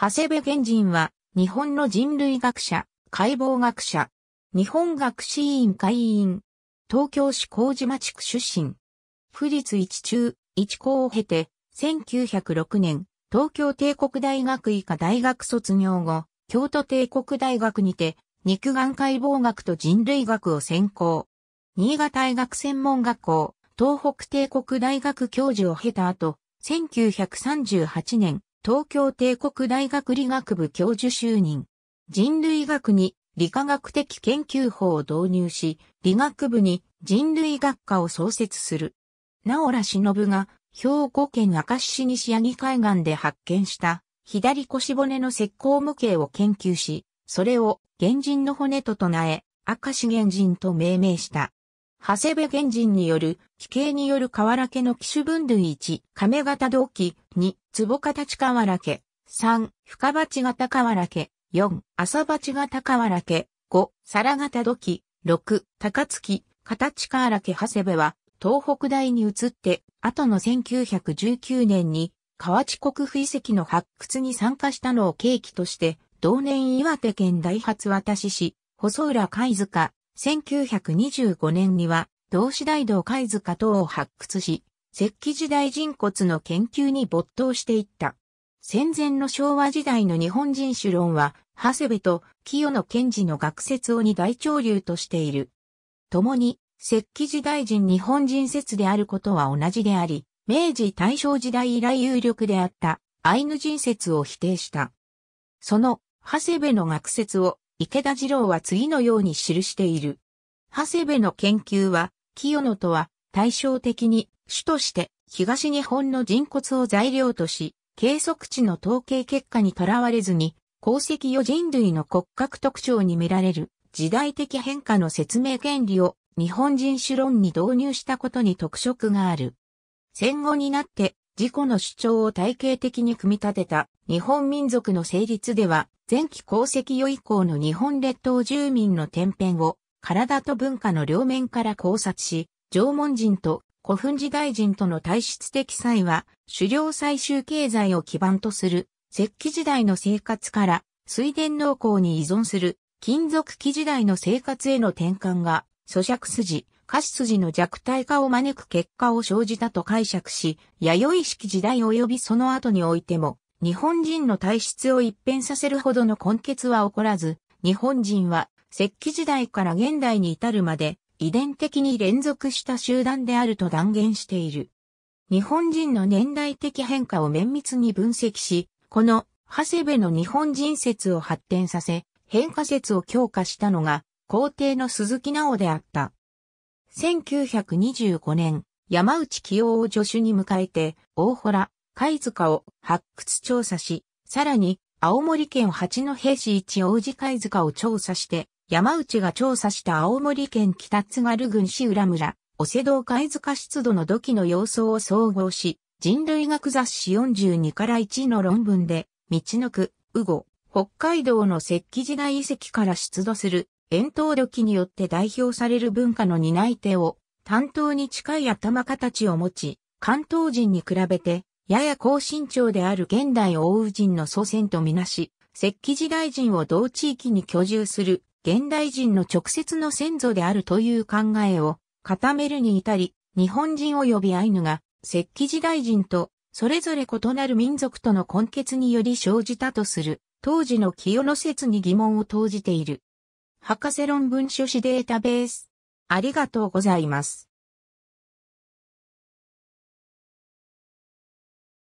長谷部賢人は、日本の人類学者、解剖学者、日本学士院会員、東京市麹町区出身。府立一中、一高を経て、1906年、東京帝国大学医科大学卒業後、京都帝国大学にて、肉眼解剖学と人類学を専攻。新潟大学専門学校、東北帝国大学教授を経た後、1938年、東京帝国大学理学部教授就任。人類学に理化学的研究法を導入し、理学部に人類学科を創設する。直良忍が兵庫県明石市西八木海岸で発見した左腰骨の石膏模型を研究し、それを原人の骨と唱え、明石原人と命名した。長谷部源人による、奇形による河原家の機種分類1、亀型同期2、壺形原家3、深鉢型原家4、浅鉢型原家5、皿型土器6、高月、形原家長谷部は、東北大に移って、後の1919年に、河内国府遺跡の発掘に参加したのを契機として、同年岩手県大発渡し市、細浦貝塚、1925年には、同志大道貝塚等を発掘し、石器時代人骨の研究に没頭していった。戦前の昭和時代の日本人主論は、長谷部と清野賢治の学説をに大潮流としている。共に、石器時代人日本人説であることは同じであり、明治大正時代以来有力であったアイヌ人説を否定した。その、長谷部の学説を池田次郎は次のように記している。長谷部の研究は、清野とは対照的に主として東日本の人骨を材料とし、計測値の統計結果にとらわれずに、鉱石与人類の骨格特徴に見られる時代的変化の説明原理を日本人主論に導入したことに特色がある。戦後になって自己の主張を体系的に組み立てた日本民族の成立では、前期功績与以降の日本列島住民の天変を、体と文化の両面から考察し、縄文人と古墳時代人との体質的際は、狩猟採集経済を基盤とする、石器時代の生活から、水田農耕に依存する、金属器時代の生活への転換が、咀嚼筋、下肢筋の弱体化を招く結果を生じたと解釈し、弥生式時代及びその後においても、日本人の体質を一変させるほどの根血は起こらず、日本人は石器時代から現代に至るまで遺伝的に連続した集団であると断言している。日本人の年代的変化を綿密に分析し、この長谷部の日本人説を発展させ、変化説を強化したのが皇帝の鈴木直であった。1925年、山内清を助手に迎えて、大洞、貝塚を発掘調査し、さらに青森県八戸市一王子貝塚を調査して、山内が調査した青森県北津軽郡市浦村、お瀬戸、貝塚湿度の土器の様相を総合し、人類学雑誌42から1の論文で、道の区、右後、北海道の石器時代遺跡から出土する、円筒土器によって代表される文化の担い手を、担当に近い頭形を持ち、関東人に比べてやや高身長である現代王宇人の祖先とみなし、石器時代人を同地域に居住する現代人の直接の先祖であるという考えを固めるに至り、日本人及びアイヌが石器時代人とそれぞれ異なる民族との根結により生じたとする当時の清野説に疑問を投じている。博士論文書誌データベース。ありがとうございます。